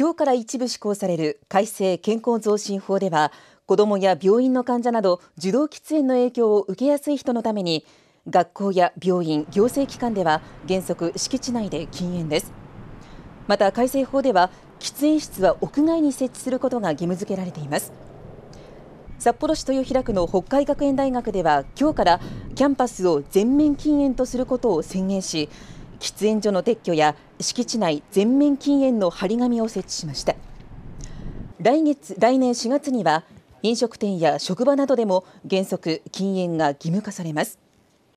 今日から一部施行される改正健康増進法では子どもや病院の患者など受動喫煙の影響を受けやすい人のために学校や病院、行政機関では原則敷地内で禁煙ですまた改正法では喫煙室は屋外に設置することが義務付けられています札幌市豊平区の北海学園大学では今日からキャンパスを全面禁煙とすることを宣言し喫煙所の撤去や敷地内全面禁煙の張り紙を設置しました来月来年4月には飲食店や職場などでも原則禁煙が義務化されます